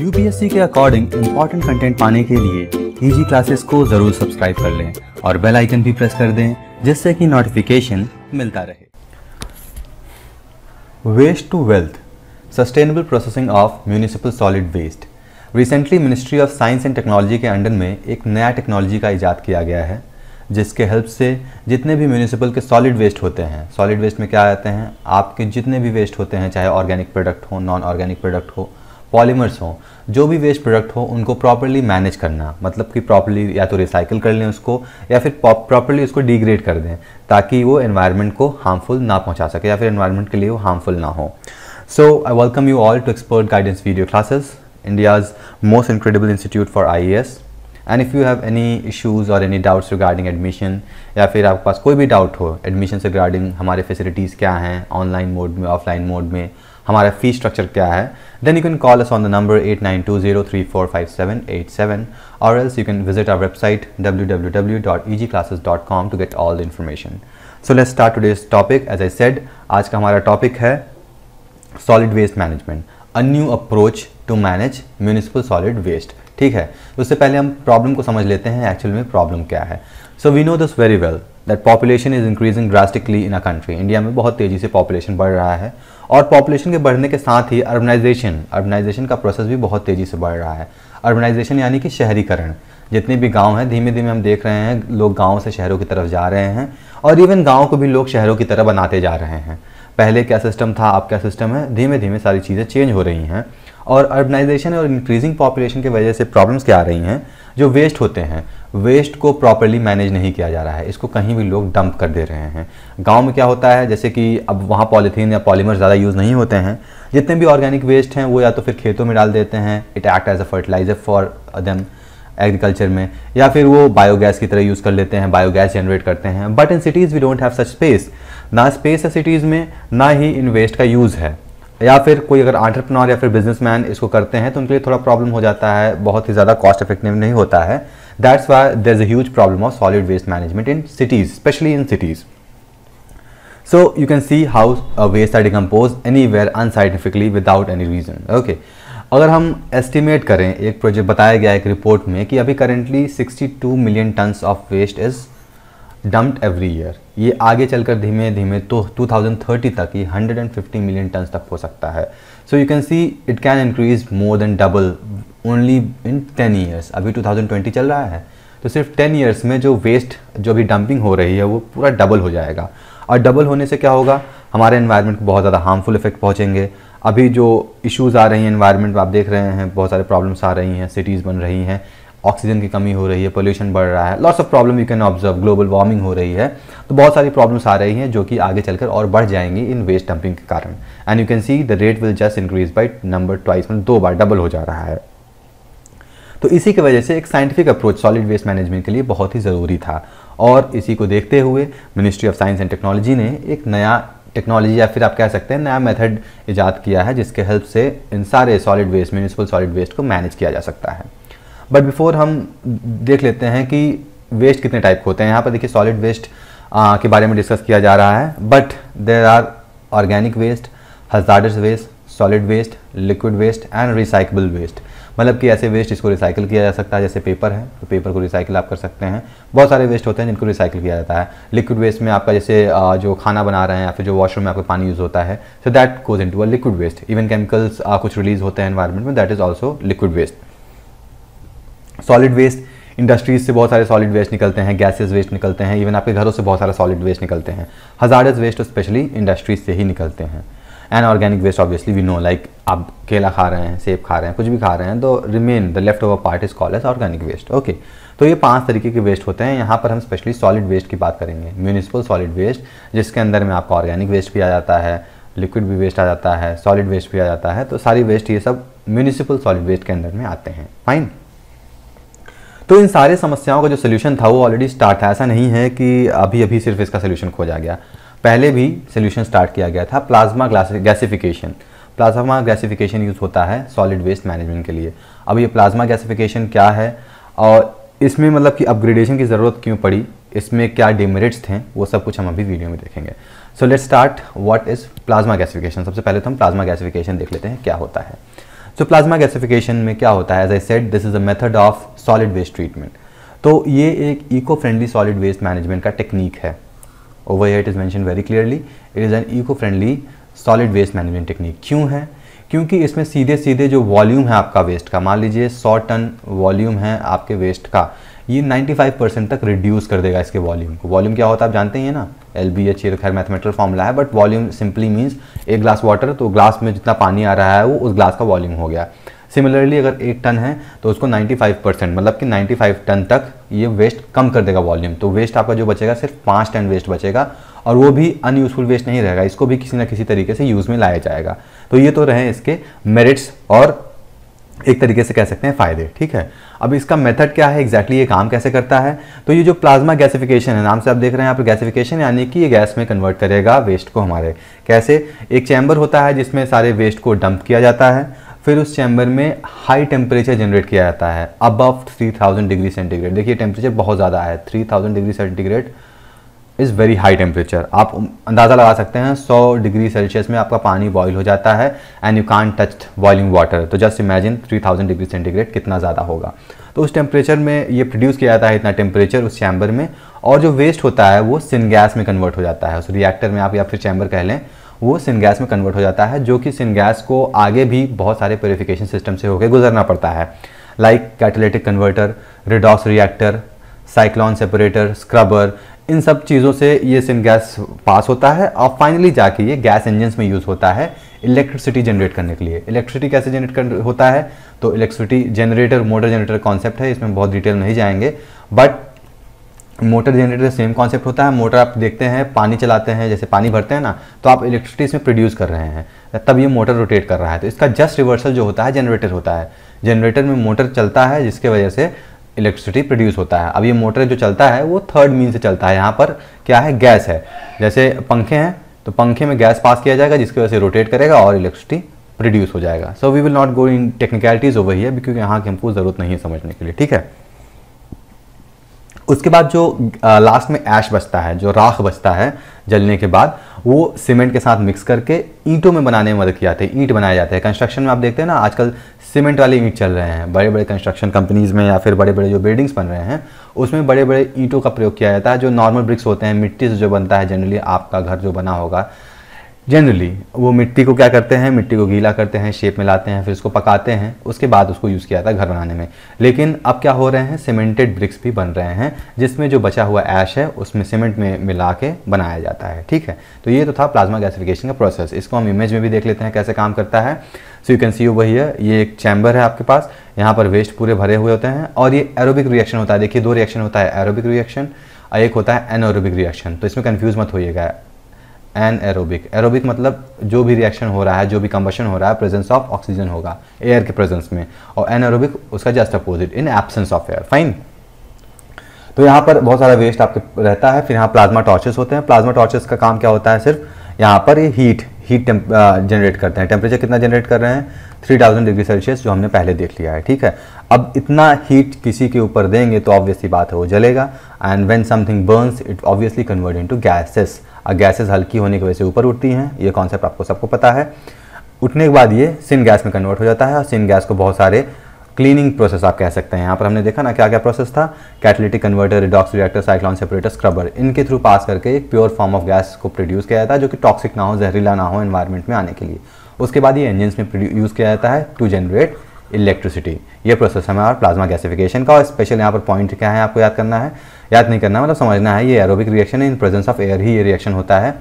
UPSC के according important content पाने के लिए ईजी क्लासेस को जरूर सब्सक्राइब कर लें और बेल आइकन भी प्रेस कर दें जिससे कि नोटिफिकेशन मिलता रहे waste to wealth sustainable processing of municipal solid waste recently ministry of science and technology के अंडर में एक नया टेक्नोलॉजी का ईजाद किया गया है जिसके हेल्प से जितने भी म्यूनिसिपल के सॉलिड वेस्ट होते हैं सॉलिड वेस्ट में क्या आते हैं आपके जितने भी वेस्ट होते हैं चाहे ऑर्गेनिक प्रोडक्ट हो नॉन ऑर्गेनिक प्रोडक्ट हो पॉलीमर्स हों जो भी वेस्ट प्रोडक्ट हो उनको प्रॉपरली मैनेज करना मतलब कि प्रॉपरली या तो रिसाइकिल कर लें उसको या फिर प्रॉपरली उसको डिग्रेड कर दें ताकि वो एनवायरनमेंट को हार्मफुल ना पहुंचा सके या फिर एनवायरनमेंट के लिए वो हार्मफुल ना हो so I welcome you all to expert guidance video classes India's most incredible institute for I and if you have any issues और एनी डाउट्स रिगार्डिंग एडमिशन या फिर आपके पास कोई भी डाउट हो एडमिशन रिगार्डिंग हमारे फैसिलिटीज़ क्या हैं ऑनलाइन मोड में ऑफलाइन मोड में हमारा फी स्ट्रक्चर क्या है then you can call us on the number eight nine two zero three four five seven eight seven और else you can visit our website W W W dot E G classes dot com to get all the information so let start today's topic as I said आज का हमारा topic है solid waste management a new approach to manage municipal solid waste ठीक है उससे पहले हम problem को समझ लेते हैं एक्चुअल में प्रॉब्लम क्या है so we know this very well that population is increasing drastically in a country India में बहुत तेज़ी से पॉपुलेशन बढ़ रहा है और पॉपुलेशन के बढ़ने के साथ ही अर्बनाइजेशन अर्बनाइजेशन का प्रोसेस भी बहुत तेज़ी से बढ़ रहा है अर्बनाइजेशन यानी कि शहरीकरण जितने भी गांव हैं धीमे धीमे हम देख रहे हैं लोग गांव से शहरों की तरफ जा रहे हैं और इवन गांव को भी लोग शहरों की तरह बनाते जा रहे हैं पहले क्या सिस्टम था अब क्या सिस्टम है धीमे धीमे सारी चीज़ें चेंज हो रही हैं और अर्बनाइजेशन और इंक्रीजिंग पॉपुलेशन की वजह से प्रॉब्लम्स क्या आ रही हैं जो वेस्ट होते हैं वेस्ट को प्रॉपरली मैनेज नहीं किया जा रहा है इसको कहीं भी लोग डंप कर दे रहे हैं गांव में क्या होता है जैसे कि अब वहाँ पॉलीथीन या पॉलीमर ज़्यादा यूज़ नहीं होते हैं जितने भी ऑर्गेनिक वेस्ट हैं वो या तो फिर खेतों में डाल देते हैं it act as a fertiliser for them agriculture में या फिर वो बायोगैस की तरह यूज़ कर लेते हैं बायोगैस जनरेट करते हैं but in cities we don't have such space ना स्पेस है सिटीज़ में ना ही इन वेस्ट का यूज़ है या फिर कोई अगर आंट्रप्रनोर या फिर बिजनेसमैन इसको करते हैं तो उनके लिए थोड़ा प्रॉब्लम हो जाता है बहुत ही ज़्यादा कॉस्ट इफेक्टिव नहीं होता है that's why there is a huge problem of solid waste management in cities specially in cities so you can see how uh, waste are decomposed anywhere unscientifically without any reason okay अगर हम estimate करें एक project बताया गया एक report में कि अभी currently 62 million tons of waste is dumped every year ये आगे चलकर धीमे धीमे तो 2030 तक ये 150 मिलियन टन तक हो सकता है so you can see it can increase more than double only in 10 years अभी 2020 चल रहा है तो सिर्फ 10 ईयर्स में जो वेस्ट जो अभी डंपिंग हो रही है वो पूरा डबल हो जाएगा और डबल होने से क्या होगा हमारे इन्वायरमेंट को बहुत ज़्यादा हार्मफुल इफेक्ट पहुँचेंगे अभी जो इश्यूज़ आ रही हैं इन्वायरमेंट आप देख रहे हैं बहुत सारे प्रॉब्लम्स आ रही हैं सिटीज़ बन रही हैं ऑक्सीजन की कमी हो रही है पोल्यूशन बढ़ रहा है lots of problem you can observe global warming हो रही है तो बहुत सारी प्रॉब्लम्स आ रही हैं जो कि आगे चलकर और बढ़ जाएंगी इन वेस्ट डंपिंग के कारण and you can see the rate will just increase by number twice में दो बार डबल हो जा रहा है तो इसी की वजह से एक scientific approach solid waste management के लिए बहुत ही ज़रूरी था और इसी को देखते हुए ministry of science and technology ने एक नया टेक्नोलॉजी या फिर आप कह सकते हैं नया मेथड इजाद किया है जिसके हेल्प से इन सारे solid waste municipal solid waste को मैनेज किया जा सकता है बट बिफोर हम देख लेते हैं कि वेस्ट कितने टाइप के होते हैं यहाँ पर देखिए सॉलिड वेस्ट के बारे में डिस्कस किया जा रहा है but there are organic waste hazardous waste solid waste liquid waste and recyclable waste मतलब कि ऐसे वेस्ट इसको रिसाइकिल किया जा सकता है जैसे पेपर है तो पेपर को रिसाइकिल आप कर सकते हैं बहुत सारे वेस्ट होते हैं जिनको रिसाइकिल किया जाता है लिक्विड वेस्ट में आपका जैसे जो खाना बना रहे हैं या फिर जो वॉशरूम में आपका पानी यूज़ होता है so that goes into a liquid waste even chemicals कुछ रिलीज होते हैं इन्वायरमेंट में that is also liquid waste solid waste industries से बहुत सारे सॉलिड वेस्ट निकलते हैं गैसेस वेस्ट निकलते हैं इवन आपके घरों से बहुत सारे सॉलिड वेस्ट निकलते हैं हजारस वेस्ट स्पेशली इंडस्ट्रीज से ही निकलते हैं and organic waste obviously we know like आप केला खा रहे हैं सेब खा रहे हैं कुछ भी खा रहे हैं तो remain the left over part is call as organic waste okay तो ये पांच तरीके के वेस्ट होते हैं यहाँ पर हम स्पेशली सॉलिड वेस्ट की बात करेंगे म्यूनिसिपल सॉलिड वेस्ट जिसके अंदर में आपका ऑर्गेनिक वेस्ट भी आ जाता है लिक्विड भी वेस्ट आ जाता है सॉलिड वेस्ट भी आ जाता है तो सारी वेस्ट ये सब म्यूनिसिपल सॉलिड वेस्ट के अंदर में आते हैं फाइन तो इन सारे समस्याओं का जो सोल्यूशन था वो ऑलरेडी स्टार्ट था ऐसा नहीं है कि अभी अभी सिर्फ इसका सोल्यूशन खोजा गया पहले भी सोल्यूशन स्टार्ट किया गया था plasma gasification plasma gasification use होता है सॉलिड वेस्ट मैनेजमेंट के लिए अब ये प्लाज्मा गैसिफिकेशन क्या है और इसमें मतलब कि अपग्रेडेशन की ज़रूरत क्यों पड़ी इसमें क्या डिमेरिट्स थे वो सब कुछ हम अभी वीडियो में देखेंगे so let start what is plasma gasification सबसे पहले तो हम प्लाज्मा गैसिफिकेशन देख लेते हैं क्या होता है सो प्लाज्मा गैसिफिकेशन में क्या होता है as I said this is a method of solid waste treatment तो ये एक eco friendly solid waste management का टेक्निक है over it is mention very clearly it is an eco friendly solid waste management technique क्यों है क्योंकि इसमें सीधे सीधे जो वॉल्यूम है आपका वेस्ट का मान लीजिए 100 टन वॉल्यूम है आपके वेस्ट का ये 95 परसेंट तक रिड्यूस कर देगा इसके वॉल्यूम को वॉल्यूम क्या होता है आप जानते हैं ना एल बी एच ये तो खैर मैथमेटिकल फॉर्मूला है बट वॉल्यूम सिंपली मीन्स एक ग्लास वाटर तो ग्लास में जितना पानी आ रहा है वो उस ग्लास का वॉल्यूम हो गया सिमिलरली अगर एक टन है तो उसको 95 परसेंट मतलब कि 95 टन तक ये वेस्ट कम कर देगा वॉल्यूम तो वेस्ट आपका जो बचेगा सिर्फ पाँच टन वेस्ट बचेगा और वो भी अनयूजफुल वेस्ट नहीं रहेगा इसको भी किसी ना किसी तरीके से यूज़ में लाया जाएगा तो ये तो रहे इसके मेरिट्स और एक तरीके से कह सकते हैं फ़ायदे ठीक है अब इसका मेथड क्या है एग्जैक्टली exactly ये काम कैसे करता है तो ये जो प्लाज्मा गैसिफिकेशन है नाम से आप देख रहे हैं यहाँ पर गैसिफिकेशन यानी कि ये गैस में कन्वर्ट करेगा वेस्ट को हमारे कैसे एक चैम्बर होता है जिसमें सारे वेस्ट को डंप किया जाता है फिर उस चैम्बर में हाई टेम्परेचर जनरेट किया जाता है अबव 3000 डिग्री सेंटीग्रेड देखिए टेम्परेचर बहुत ज़्यादा है 3000 degree centigrade is very high temperature आप अंदाज़ा लगा सकते हैं 100 डिग्री सेल्सियस में आपका पानी बॉयल हो जाता है and you can't touch boiling water तो जस्ट इमेजिन 3000 डिग्री सेंटीग्रेड कितना ज़्यादा होगा तो उस टेम्परेचर में ये प्रोड्यूस किया जाता है इतना टेम्परेचर उस चैम्बर में और जो वेस्ट होता है वो सिनगैस में कन्वर्ट हो जाता है उस रिएक्टर में आप या फिर चैम्बर कह लें वो सिनगैस में कन्वर्ट हो जाता है जो कि सिनगैस को आगे भी बहुत सारे प्योरीफिकेशन सिस्टम से होकर गुजरना पड़ता है like catalytic converter redox reactor cyclone separator scrubber इन सब चीज़ों से ये सिम गैस पास होता है और फाइनली जाके ये गैस इंजन में यूज़ होता है इलेक्ट्रिसिटी जनरेट करने के लिए इलेक्ट्रिसिटी कैसे जनरेट कर होता है तो electricity generator motor generator concept है इसमें बहुत डिटेल नहीं जाएंगे but motor generator same concept होता है मोटर आप देखते हैं पानी चलाते हैं जैसे पानी भरते हैं ना तो आप इलेक्ट्रिसिटी इसमें प्रोड्यूस कर रहे हैं तब ये मोटर रोटेट कर रहा है तो इसका जस्ट रिवर्सल जो होता है जनरेटर होता है जनरेटर में मोटर चलता है जिसके वजह से इलेक्ट्रिसिटी प्रोड्यूस होता है अब ये मोटर जो चलता है वो थर्ड मीन से चलता है यहाँ पर क्या है गैस है जैसे पंखे हैं तो पंखे में गैस पास किया जाएगा जिसकी वजह से रोटेट करेगा और इलेक्ट्रिसिटी प्रोड्यूस हो जाएगा so we will not go in technicalities over here क्योंकि यहाँ की हमको ज़रूरत नहीं है समझने के लिए ठीक है उसके बाद जो लास्ट में ऐश बचता है जो राख बचता है जलने के बाद वो सीमेंट के साथ मिक्स करके ईंटों में बनाने में मदद की जाती है ईंट बनाए जाते हैं कंस्ट्रक्शन में आप देखते हैं ना आजकल सीमेंट वाले ईंट चल रहे हैं बड़े बड़े कंस्ट्रक्शन कंपनीज़ में या फिर बड़े बड़े जो बिल्डिंग्स बन रहे हैं उसमें बड़े बड़े ईंटों का प्रयोग किया जाता है जो नॉर्मल ब्रिक्स होते हैं मिट्टी से जो बनता है जनरली आपका घर जो बना होगा जनरली वो मिट्टी को क्या करते हैं मिट्टी को गीला करते हैं शेप में लाते हैं फिर उसको पकाते हैं उसके बाद उसको यूज़ किया जाता है घर बनाने में लेकिन अब क्या हो रहे हैं सीमेंटेड ब्रिक्स भी बन रहे हैं जिसमें जो बचा हुआ ऐश है उसमें सीमेंट में मिला के बनाया जाता है ठीक है तो ये तो था प्लाज्मा गैसिफिकेशन का प्रोसेस इसको हम इमेज में भी देख लेते हैं कैसे काम करता है सो यू कैन सी वही है ये एक चैम्बर है आपके पास यहाँ पर वेस्ट पूरे भरे हुए होते हैं और ये एरोबिक रिएक्शन होता है देखिए दो रिएक्शन होता है एरोबिक रिएक्शन और एक होता है एनोरोबिक रिएक्शन तो इसमें कन्फ्यूज मत होइएगा एन एरोबिक एरोबिक मतलब जो भी रिएक्शन हो रहा है जो भी कंबशन हो रहा है प्रेजेंस ऑफ ऑक्सीजन होगा एयर के प्रेजेंस में और एन एरोबिक उसका just opposite in absence of air fine तो यहाँ पर बहुत सारा वेस्ट आपके रहता है फिर यहाँ प्लाज्मा टॉर्चेस होते हैं प्लाज्मा टॉर्चेस का काम क्या होता है सिर्फ यहाँ पर ये हीट हीट जनरेट करते हैं टेम्परेचर कितना जनरेट कर रहे हैं 3000 डिग्री सेल्सियस जो हमने पहले देख लिया है ठीक है अब इतना हीट किसी के ऊपर देंगे तो ऑब्वियसली बात है वो जलेगा and when something burns it obviously convert into gases और गैसेज हल्की होने की वजह से ऊपर उठती हैं ये कॉन्सेप्ट आपको सबको पता है उठने के बाद ये सिन गैस में कन्वर्ट हो जाता है और सिन गैस को बहुत सारे क्लीनिंग प्रोसेस आप कह सकते हैं यहाँ पर हमने देखा ना क्या क्या प्रोसेस था catalytic converter redox reactor cyclone separator scrubber इनके थ्रू पास करके एक प्योर फॉर्म ऑफ गैस को प्रोड्यूस किया जाता है जो कि टॉक्सिक ना हो जहरीला ना हो इन्वायरमेंट में आने के लिए उसके बाद ये इंजन में यूज़ किया जाता है टू जनरेट इलेक्ट्रिसिटी ये प्रोसेस हमें और प्लाज्मा गैसिफिकेशन का और स्पेशल यहाँ पर पॉइंट क्या है आपको याद करना है याद नहीं करना मतलब समझना है ये एरोबिक रिएक्शन है इन प्रेजेंस ऑफ एयर ही ये रिएक्शन होता है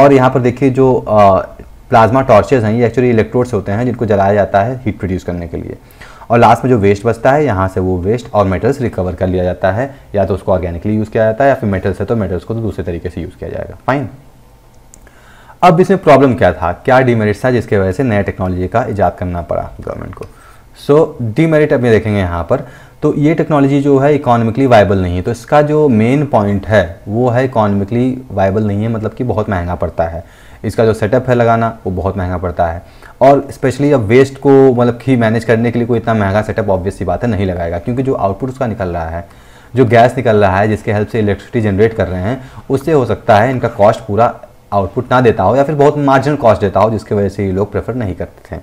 और यहाँ पर देखिए जो प्लाज्मा टॉर्चेज हैं ये एक्चुअली इलेक्ट्रोड्स होते हैं जिनको जलाया जाता है हीट प्रोड्यूस करने के लिए और लास्ट में जो वेस्ट बचता है यहाँ से वो वेस्ट और मेटल्स रिकवर कर लिया जाता है या तो उसको ऑर्गेनिकली यूज़ किया जाता है या फिर मेटल्स है तो मेटल्स को तो दूसरे तरीके से यूज़ किया जाएगा फाइन अब इसमें प्रॉब्लम क्या था क्या डीमेरिट्स था जिसकी वजह से नए टेक्नोलॉजी का ईजाद करना पड़ा गवर्नमेंट को सो डीमेरिट अब ये देखेंगे यहाँ पर तो ये टेक्नोलॉजी जो है इकोनॉमिकली वायबल नहीं है तो इसका जो मेन पॉइंट है वो है इकोनॉमिकली वायबल नहीं है मतलब कि बहुत महंगा पड़ता है इसका जो सेटअप है लगाना वो बहुत महंगा पड़ता है और स्पेशली अब वेस्ट को मतलब कि मैनेज करने के लिए कोई इतना महंगा सेटअप ऑब्वियसली बात है नहीं लगाएगा क्योंकि जो आउटपुट उसका निकल रहा है जो गैस निकल रहा है जिसके हेल्प से इलेक्ट्रिसिटी जनरेट कर रहे हैं उससे हो सकता है इनका कॉस्ट पूरा आउटपुट ना देता हो या फिर बहुत मार्जिनल कॉस्ट देता हो जिसकी वजह से ये लोग प्रेफर नहीं करते थे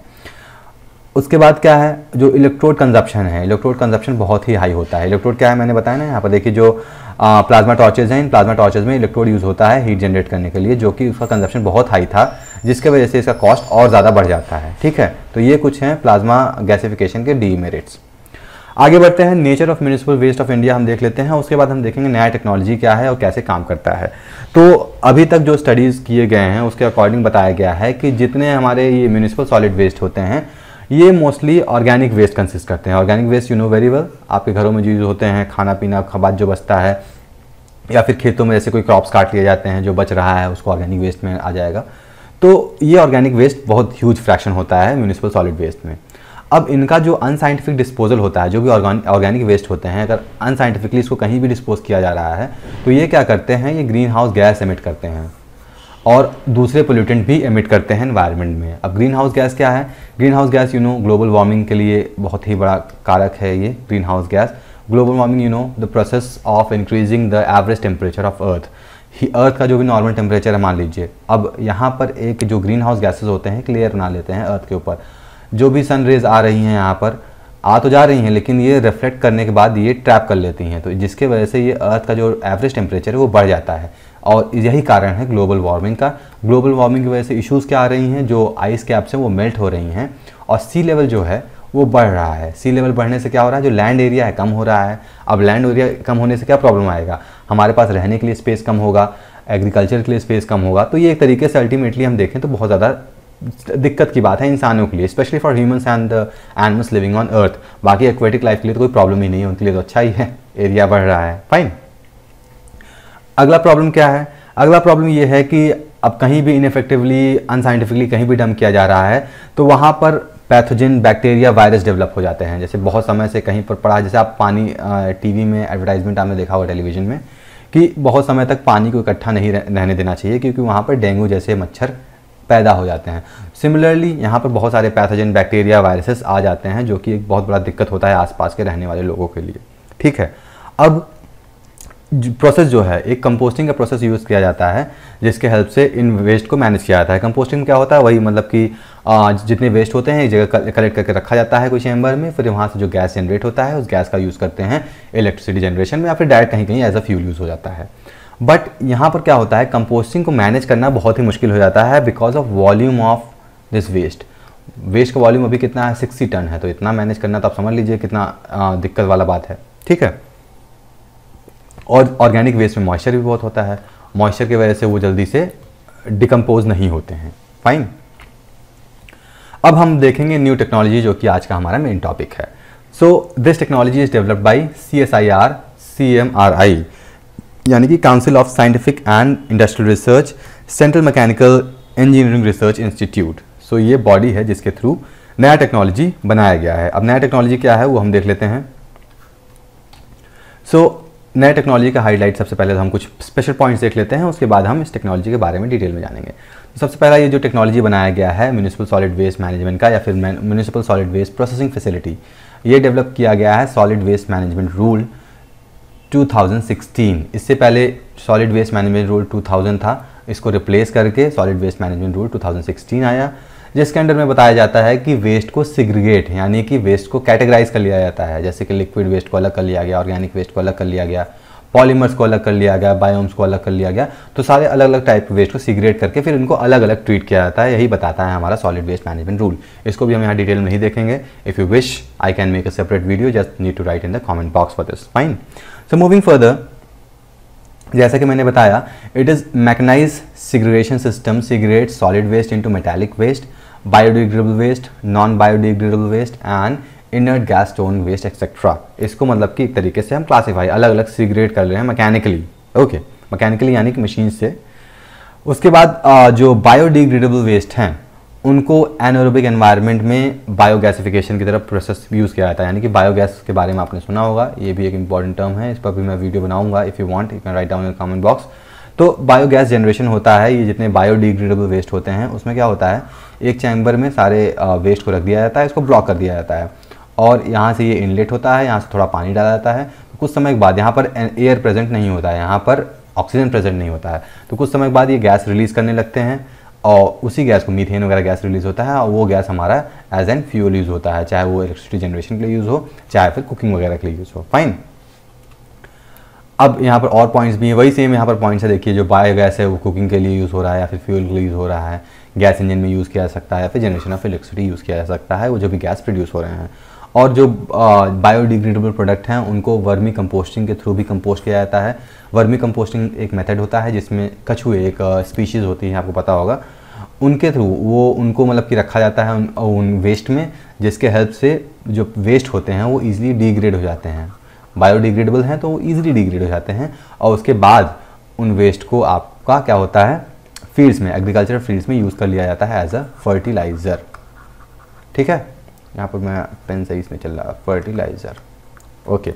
उसके बाद क्या है जो इलेक्ट्रोड कंजप्शन है इलेक्ट्रोड कंजप्शन बहुत ही हाई होता है इलेक्ट्रोड क्या है मैंने बताया ना यहाँ पर देखिए जो प्लाज्मा टॉर्चेज हैं इन प्लाज्मा टॉर्चेज में इलेक्ट्रोड यूज़ होता है हीट जनरेट करने के लिए जो कि उसका कंजप्शन बहुत हाई था जिसके वजह से इसका कॉस्ट और ज़्यादा बढ़ जाता है ठीक है तो ये कुछ हैं प्लाज्मा गैसिफिकेशन के डी मेरिट्स आगे बढ़ते हैं nature of municipal waste of India हम देख लेते हैं उसके बाद हम देखेंगे नया टेक्नोलॉजी क्या है और कैसे काम करता है तो अभी तक जो स्टडीज़ किए गए हैं उसके अकॉर्डिंग बताया गया है कि जितने हमारे ये म्यूनिसिपल सॉलिड वेस्ट होते हैं ये मोस्टली ऑर्गेनिक वेस्ट कंसिस्ट करते हैं organic waste you know very well आपके घरों में जो यूज़ होते हैं खाना पीना खबाज जो बचता है या फिर खेतों में जैसे कोई क्रॉप्स काट लिए जाते हैं जो बच रहा है उसको ऑर्गेनिक वेस्ट में आ जाएगा तो ये ऑर्गेनिक वेस्ट बहुत ह्यूज फ्रैक्शन होता है म्यूनिसिपल सॉलिड वेस्ट में अब इनका जो अनसाइंटिफिक डिस्पोजल होता है जो भी ऑर्गेनिक वेस्ट होते हैं अगर अनसाइंटिफिकली इसको कहीं भी डिस्पोज किया जा रहा है तो ये क्या करते हैं ये ग्रीन हाउस गैस एमिट करते हैं और दूसरे पोल्यूटेंट भी एमिट करते हैं इन्वायरमेंट में अब ग्रीन हाउस गैस क्या है greenhouse gas you know global warming के लिए बहुत ही बड़ा कारक है ये greenhouse gas global warming you know the process of increasing the average temperature of earth ही अर्थ का जो भी नॉर्मल टेम्परेचर है मान लीजिए अब यहाँ पर एक जो ग्रीन हाउस गैसेज होते हैं क्लियर बना लेते हैं अर्थ के ऊपर जो भी सन रेज आ रही हैं यहाँ पर आ तो जा रही हैं लेकिन ये रिफ्लेक्ट करने के बाद ये ट्रैप कर लेती हैं तो जिसके वजह से ये अर्थ का जो एवरेज टेम्परेचर है वो बढ़ जाता है और यही कारण है ग्लोबल वार्मिंग का ग्लोबल वार्मिंग की वजह से इश्यूज़ क्या आ रही हैं जो आइस कैप्स हैं वो मेल्ट हो रही हैं और सी लेवल जो है वो बढ़ रहा है सी लेवल बढ़ने से क्या हो रहा है जो लैंड एरिया है कम हो रहा है अब लैंड एरिया कम होने से क्या प्रॉब्लम आएगा हमारे पास रहने के लिए स्पेस कम होगा एग्रीकल्चर के लिए स्पेस कम होगा तो ये एक तरीके से अल्टीमेटली हम देखें तो बहुत ज़्यादा दिक्कत की बात है इंसानों के लिए specially for humans and the animals living on earth बाकी एक्वेटिक लाइफ के लिए तो कोई प्रॉब्लम ही नहीं है उनके लिए तो अच्छा ही है एरिया बढ़ रहा है फाइन अगला प्रॉब्लम क्या है अगला प्रॉब्लम ये है कि अब कहीं भी इनफेक्टिवली अनसाइंटिफिकली कहीं भी डम किया जा रहा है तो वहाँ पर पैथोजिन बैक्टीरिया वायरस डेवलप हो जाते हैं जैसे बहुत समय से कहीं पर पड़ा जैसे आप पानी टीवी में एडवर्टाइजमेंट आपने देखा होगा टेलीविज़न में कि बहुत समय तक पानी को इकट्ठा नहीं रहने देना चाहिए क्योंकि वहाँ पर डेंगू जैसे मच्छर पैदा हो जाते हैं सिमिलरली यहाँ पर बहुत सारे पैथोजन बैक्टीरिया वायरसेस आ जाते हैं जो कि एक बहुत बड़ा दिक्कत होता है आसपास के रहने वाले लोगों के लिए ठीक है अब प्रोसेस जो है एक कंपोस्टिंग का प्रोसेस यूज़ किया जाता है जिसके हेल्प से इन वेस्ट को मैनेज किया जाता है कंपोस्टिंग क्या होता है वही मतलब कि जितने वेस्ट होते हैं एक जगह कलेक्ट करके रखा जाता है कुछ चैम्बर में फिर वहाँ से जो गैस जनरेट होता है उस गैस का यूज़ करते हैं इलेक्ट्रिसिटी जनरेशन में या फिर डायरेक्ट कहीं कहीं एज अ फ्यूल यूज़ हो जाता है बट यहाँ पर क्या होता है कंपोस्टिंग को मैनेज करना बहुत ही मुश्किल हो जाता है because of volume of this waste waste का वॉल्यूम अभी कितना है सिक्सटी टन है तो इतना मैनेज करना तो आप समझ लीजिए कितना दिक्कत वाला बात है ठीक है और ऑर्गेनिक वेस्ट में मॉइस्चर भी बहुत होता है मॉइस्चर की वजह से वो जल्दी से डिकम्पोज नहीं होते हैं फाइन अब हम देखेंगे न्यू टेक्नोलॉजी जो कि आज का हमारा मेन टॉपिक है so this technology is developed by C S I R C M R I यानी कि council of scientific and industrial research central mechanical engineering research institute सो ये बॉडी है जिसके थ्रू नया टेक्नोलॉजी बनाया गया है अब नया टेक्नोलॉजी क्या है वो हम देख लेते हैं सो so, नए टेक्नोलॉजी का हाईलाइट सबसे पहले तो हम कुछ स्पेशल पॉइंट्स देख लेते हैं उसके बाद हम इस टेक्नोलॉजी के बारे में डिटेल में जानेंगे तो सबसे पहला ये जो टेक्नोलॉजी बनाया गया है म्यूनिसिपल सॉलिड वेस्ट मैनेजमेंट का या फिर municipal solid waste processing facility ये डेवलप किया गया है सॉलिड वेस्ट मैनेजमेंट रूल 2016 इससे पहले सॉलिड वेस्ट मैनेजमेंट रूल 2000 था इसको रिप्लेस करके सॉलिड वेस्ट मैनेजमेंट रूल 2016 आया जिसके अंडर में बताया जाता है कि वेस्ट को सिग्रीगेट यानी कि वेस्ट को कैटेगराइज कर लिया जाता है जैसे कि लिक्विड वेस्ट को अलग कर लिया गया ऑर्गेनिक वेस्ट को अलग कर लिया गया पॉलीमर्स को अलग कर लिया गया बायोम्स को अलग कर लिया गया तो सारे अलग अलग टाइप के वेस्ट को सिग्रेट करके फिर इनको अलग अलग ट्रीट किया जाता है यही बताता है हमारा सॉलिड वेस्ट मैनेजमेंट रूल इसको भी हम यहाँ डिटेल में ही देखेंगे if you wish I can make a separate video just need to write in the comment box for this fine so moving further जैसा कि मैंने बताया it is mechanised segregation system segregate solid waste into metallic waste biodegradable waste non biodegradable waste and inert gas stone waste etcetera इसको मतलब कि एक तरीके से हम क्लासीफाई अलग अलग सीग्रेड कर रहे हैं मैकेनिकली ओके मैकेनिकली यानी कि मशीन से उसके बाद जो बायोडिग्रेडेबल वेस्ट हैं उनको एनोरोबिक एनवायरनमेंट में बायोगैसिफिकेशन की तरफ प्रोसेस यूज़ किया जाता है यानी कि बायोगैस के बारे में आपने सुना होगा ये भी एक इंपॉर्टेंट टर्म है इस पर भी मैं वीडियो बनाऊंगा if you want you can write down in comment box तो बायोगैस जनरेशन होता है ये जितने बायोडिग्रेडेबल वेस्ट होते हैं उसमें क्या होता है एक चैम्बर में सारे वेस्ट को रख दिया जाता है इसको ब्लॉक कर दिया जाता है और यहाँ से ये इनलेट होता है यहाँ से थोड़ा पानी डाला जाता है तो कुछ समय के बाद यहाँ पर एयर प्रेजेंट नहीं होता है यहाँ पर ऑक्सीजन प्रेजेंट नहीं होता है तो कुछ समय के बाद ये गैस रिलीज़ करने लगते हैं और उसी गैस को मीथेन वगैरह गैस रिलीज़ होता है और वो गैस हमारा एज एन फ्यूल यूज़ होता है चाहे वो इलेक्ट्रिसिटी जनरेशन के लिए यूज़ हो चाहे फिर कुकिंग वगैरह के लिए यूज़ हो फाइन अब यहाँ पर और पॉइंट्स भी हैं वही सेम यहाँ पर पॉइंट्स है देखिए जो बायोगैस है वो कुकिंग के लिए यूज़ हो रहा है या फिर फ्यूल के लिए यूज़ हो रहा है गैस इंजन में यूज़ किया जा सकता है या फिर जनरेशन ऑफ इलेक्ट्रिसिटी यूज़ किया जा सकता है वो जो भी गैस प्रोड्यूस हो रहे हैं और जो बायोडिग्रेडेबल प्रोडक्ट हैं उनको वर्मी कंपोस्टिंग के थ्रू भी कंपोस्ट किया जाता है वर्मी कंपोस्टिंग एक मेथड होता है जिसमें कछुए एक स्पीशीज़ होती है आपको पता होगा उनके थ्रू वो उनको मतलब कि रखा जाता है उन, उन वेस्ट में जिसके हेल्प से जो वेस्ट होते हैं वो ईजिली डिग्रेड हो जाते हैं बायोडिग्रेडेबल हैं तो वो ईजिली डिग्रेड हो जाते हैं और उसके बाद उन वेस्ट को आपका क्या होता है फील्ड्स में एग्रीकल्चर फील्ड्स में यूज़ कर लिया जाता है एज अ फर्टिलाइज़र ठीक है यहाँ पर मैं पेन सही इसमें चल रहा फर्टिलाइज़र ओके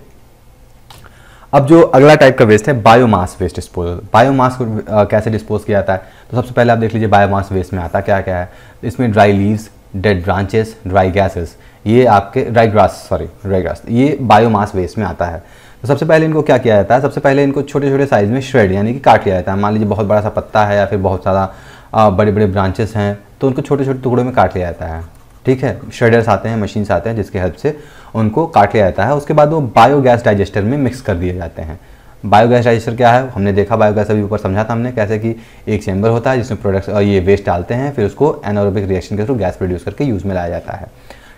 अब जो अगला टाइप का वेस्ट है बायोमास वेस्ट डिस्पोजल बायोमास को कैसे डिस्पोज किया जाता है तो सबसे पहले आप देख लीजिए बायोमास वेस्ट में आता क्या क्या है इसमें dry leaves dead branches dry gases ये आपके dry grass sorry ryegrass grass ये बायोमास वेस्ट में आता है तो सबसे पहले इनको क्या किया जाता है सबसे पहले इनको छोटे छोटे साइज़ में श्रेड यानी कि काट लिया जाता है मान लीजिए बहुत बड़ा सा पत्ता है या फिर बहुत सारा बड़े बड़े ब्रांचेस हैं तो उनको छोटे छोटे टुकड़ों में काट लिया जाता है ठीक है श्रेडर्स आते हैं मशीन्स आते हैं जिसके हेल्प से उनको काट लिया जाता है उसके बाद वो बायोगैस डाइजेस्टर में मिक्स कर दिए जाते हैं बायोगैस डाइजेस्टर क्या है हमने देखा बायोगैस अभी ऊपर समझा था हमने कैसे कि एक चैम्बर होता है जिसमें प्रोडक्ट्स ये वेस्ट डालते हैं फिर उसको एनोरोबिक रिएक्शन के थ्रू गैस प्रोड्यूस करके यूज़ में लाया जाता है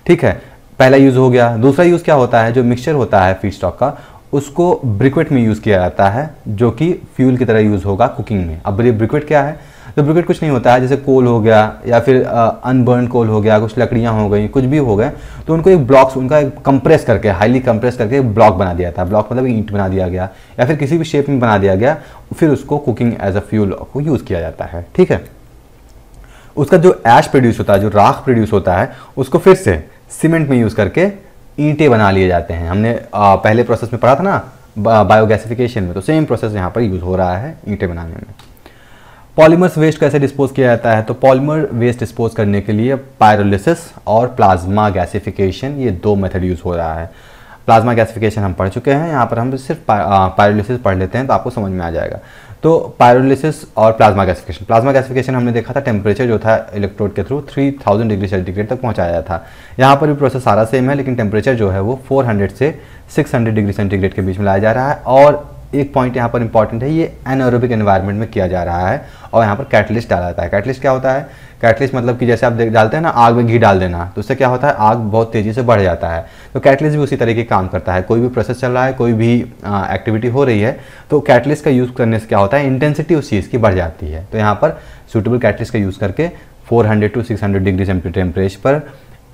ठीक है पहला यूज़ हो गया दूसरा यूज़ क्या होता है जो मिक्सचर होता है फीड स्टॉक का उसको ब्रिक्वेट में यूज़ किया जाता है जो कि फ्यूल की तरह यूज़ होगा कुकिंग में अब ये ब्रिक्वेट क्या है तो ब्रिक्वेट कुछ नहीं होता है जैसे कोल हो गया या फिर अनबर्न कोल हो गया कुछ लकड़ियाँ हो गई कुछ भी हो गए तो उनको एक ब्लॉक्स उनका एक कंप्रेस करके हाईली कंप्रेस करके एक ब्लॉक बना दिया था ब्लॉक मतलब ईंट बना दिया गया या फिर किसी भी शेप में बना दिया गया फिर उसको कुकिंग एज अ फ्यूल को यूज़ किया जाता है ठीक है उसका जो ऐश प्रोड्यूस होता है जो राख प्रोड्यूस होता है उसको फिर से सीमेंट में यूज़ करके ईंटें बना लिए जाते हैं हमने आ, पहले प्रोसेस में पढ़ा था ना बायोगैसिफिकेशन में तो सेम प्रोसेस यहाँ पर यूज़ हो रहा है ईंटें बनाने में पॉलीमर्स वेस्ट कैसे डिस्पोज किया जाता है तो पॉलीमर वेस्ट डिस्पोज करने के लिए पायरोलिसिस और प्लाज्मा गैसिफिकेशन ये दो मेथड यूज़ हो रहा है प्लाज्मा गैसिफिकेशन हम पढ़ चुके हैं यहाँ पर हम सिर्फ पायरोलिसिस पढ़ लेते हैं तो आपको समझ में आ जाएगा तो पायरोलिसिस और प्लाज्मा गैसिफिकेशन प्लाज्मा गैसिफिकेशन हमने देखा था टेम्परेचर जो था इलेक्ट्रोड के थ्रू 3000 डिग्री सेंटीग्रेड तक पहुंचाया था यहाँ पर भी प्रोसेस सारा सेम है लेकिन टेम्परेचर जो है वो 400 से 600 डिग्री सेंटीग्रेड के बीच में लाया जा रहा है और एक पॉइंट यहाँ पर इंपॉर्टेंट है ये एनोरोबिक एनवायरनमेंट में किया जा रहा है और यहाँ पर कैटलिस्ट डाला जाता है कैटलिस्ट क्या होता है कैटलिस्ट मतलब कि जैसे आप डालते हैं ना आग में घी डाल देना तो उससे क्या होता है आग बहुत तेज़ी से बढ़ जाता है तो कैटलिस्ट भी उसी तरीके काम करता है कोई भी प्रोसेस चल रहा है कोई भी एक्टिविटी हो रही है तो कैटलिस्ट का यूज़ करने से क्या होता है इंटेंसिटी उस चीज़ की बढ़ जाती है तो यहाँ पर सूटेबल कैटलिस्ट का यूज़ करके four two six degree temperature पर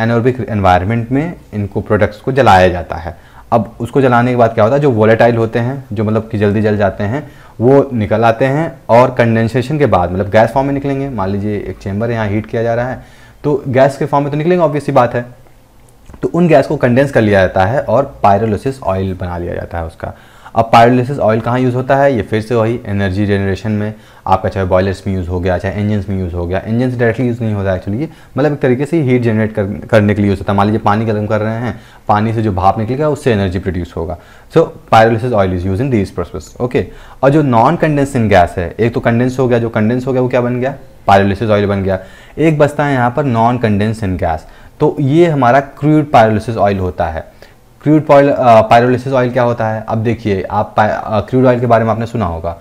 एनोरबिक एन्वायरमेंट में इनको प्रोडक्ट्स को जलाया जाता है अब उसको जलाने के बाद क्या होता है जो वॉलेटाइल होते हैं जो मतलब कि जल्दी जल जाते हैं वो निकल आते हैं और कंडेंसेशन के बाद मतलब गैस फॉर्म में निकलेंगे मान लीजिए एक चैम्बर यहाँ हीट किया जा रहा है तो गैस के फॉर्म में तो निकलेंगे ऑब्वियसली बात है तो उन गैस को कंडेंस कर लिया जाता है और पायरोलोसिस ऑयल बना लिया जाता है उसका अब पायरोलिसिस ऑयल कहाँ यूज़ होता है ये फिर से वही एनर्जी जनरेशन में आपका चाहे बॉयलर्स में यूज़ हो गया चाहे इंजन्स में यूज़ हो गया इंजन से डायरेक्टली यूज़ नहीं होता एक्चुअली ये मतलब एक तरीके से हीट जनरेट कर, करने के लिए यूज़ होता है मान लीजिए पानी गर्म कर रहे हैं पानी से जो भाप निकलेगा उससे एनर्जी प्रोड्यूस होगा so pyrolysis oil is use in this process okay और जो नॉन कंडेंसिंग गैस है एक तो कंडेंस हो गया जो कंडेंस हो गया वो क्या बन गया पायरोलिसिस ऑयल बन गया एक बसता है यहाँ पर नॉन कंडेंसिंग गैस तो ये हमारा क्रूड पायरोलिसिस ऑयल होता है क्रूड पायरोलिसिस ऑयल क्या होता है अब देखिए आप क्रूड ऑयल के बारे में आपने सुना होगा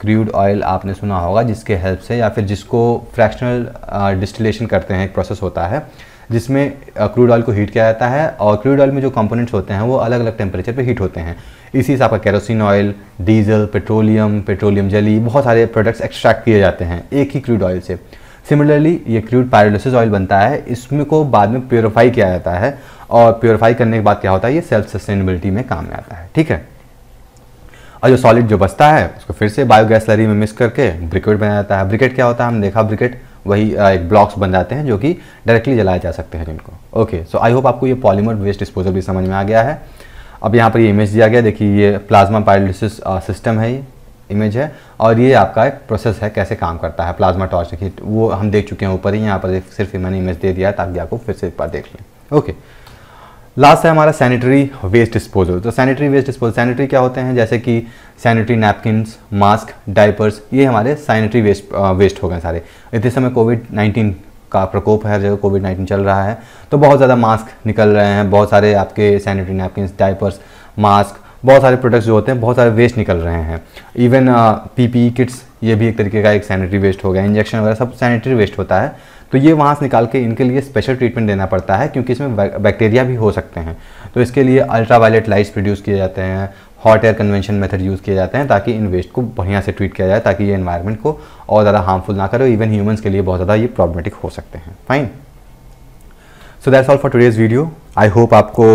क्रूड ऑयल आपने सुना होगा जिसके हेल्प से या फिर जिसको फ्रैक्शनल डिस्टिलेशन करते हैं एक प्रोसेस होता है जिसमें क्रूड ऑयल को हीट किया जाता है और क्रूड ऑयल में जो कंपोनेंट्स होते हैं वो अलग अलग टेम्परेचर पे हीट होते हैं इसी से आपका kerosene oil diesel petroleum petroleum jelly बहुत सारे प्रोडक्ट्स एक्सट्रैक्ट किए जाते हैं एक ही क्रूड ऑयल से सिमिलरली ये क्रूड पायरोलिसिस ऑयल बनता है इसमें को बाद में प्योरीफाई किया जाता है और प्योरीफाई करने के बाद क्या होता है ये सेल्फ सस्टेनेबिलिटी में काम में आता है ठीक है और जो सॉलिड जो बचता है उसको फिर से बायोगैस लरी में मिक्स करके ब्रिकेट बनाया जाता है ब्रिकेट क्या होता है हम देखा ब्रिकेट वही एक ब्लॉक्स बन जाते हैं जो कि डायरेक्टली जलाए जा सकते हैं जिनको ओके सो आई होप आपको ये पॉलीमर वेस्ट डिस्पोजल भी समझ में आ गया है अब यहाँ पर ये इमेज दिया गया देखिए ये प्लाज्मा पायलिसिस सिस्टम है ये इमेज है और ये आपका एक प्रोसेस है कैसे काम करता है प्लाज्मा टॉर्च देखिए वो हम देख चुके हैं ऊपर ही यहाँ पर सिर्फ मैंने इमेज दे दिया है ताकि आपको फिर से एक बार देख लें ओके लास्ट है हमारा सैनिटरी वेस्ट डिस्पोजल तो सैनिटरी वेस्ट डिस्पोजल सैनिटरी क्या होते हैं जैसे कि सैनिटरी नैपकिनस मास्क डाइपर्स ये हमारे सैनिटरी वेस्ट वेस्ट हो गए सारे इतने समय कोविड नाइन्टीन का प्रकोप है हर जगह कोविड नाइन्टीन चल रहा है तो बहुत ज़्यादा मास्क निकल रहे हैं बहुत सारे आपके सैनिटरी नैपकिन डाइपर्स मास्क बहुत सारे प्रोडक्ट्स जो होते हैं बहुत सारे वेस्ट निकल रहे हैं इवन पीपीई किट्स ये भी एक तरीके का एक सैनिटरी वेस्ट हो गया इंजेक्शन वगैरह सब सैनिटरी वेस्ट होता है तो ये वहाँ से निकाल के इनके लिए स्पेशल ट्रीटमेंट देना पड़ता है क्योंकि इसमें बैक्टीरिया भी हो सकते हैं तो इसके लिए अल्ट्रावायलेट लाइट्स प्रोड्यूस किए जाते हैं hot air convention method use किए जाते हैं ताकि इन वेस्ट को बढ़िया से ट्रीट किया जाए ताकि ये इन्वायरमेंट को और ज़्यादा हार्मफुल ना करे इवन ह्यूमंस के लिए बहुत ज़्यादा ये प्रॉब्लमेटिक हो सकते हैं fine so that's all for today's video I hope आपको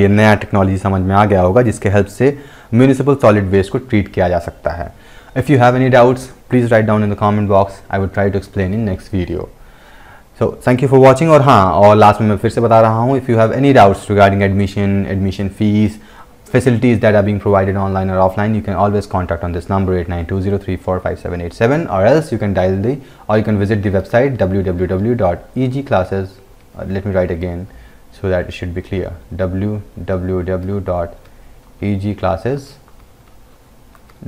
ये नया टेक्नोलॉजी समझ में आ गया होगा जिसके हेल्प से म्यूनिसिपल सॉलिड वेस्ट को ट्रीट किया जा सकता है if you have any doubts please write down in the comment box I would try to explain in next video So thank you for watching. और हाँ और लास्ट में मैं फिर से बता रहा हूँ if you have any admission, regarding admission facilities that are being provided online or offline you can always contact on this number 8920345787 or else you can dial the or you can visit the website www.egclasses uh, let me write again so that it should be clear www.egclasses.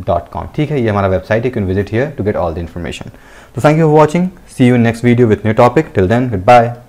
Dot com ठीक है ये हमारा website है can visit here to get all the information तो thank you for watching see you next video with new topic till then good bye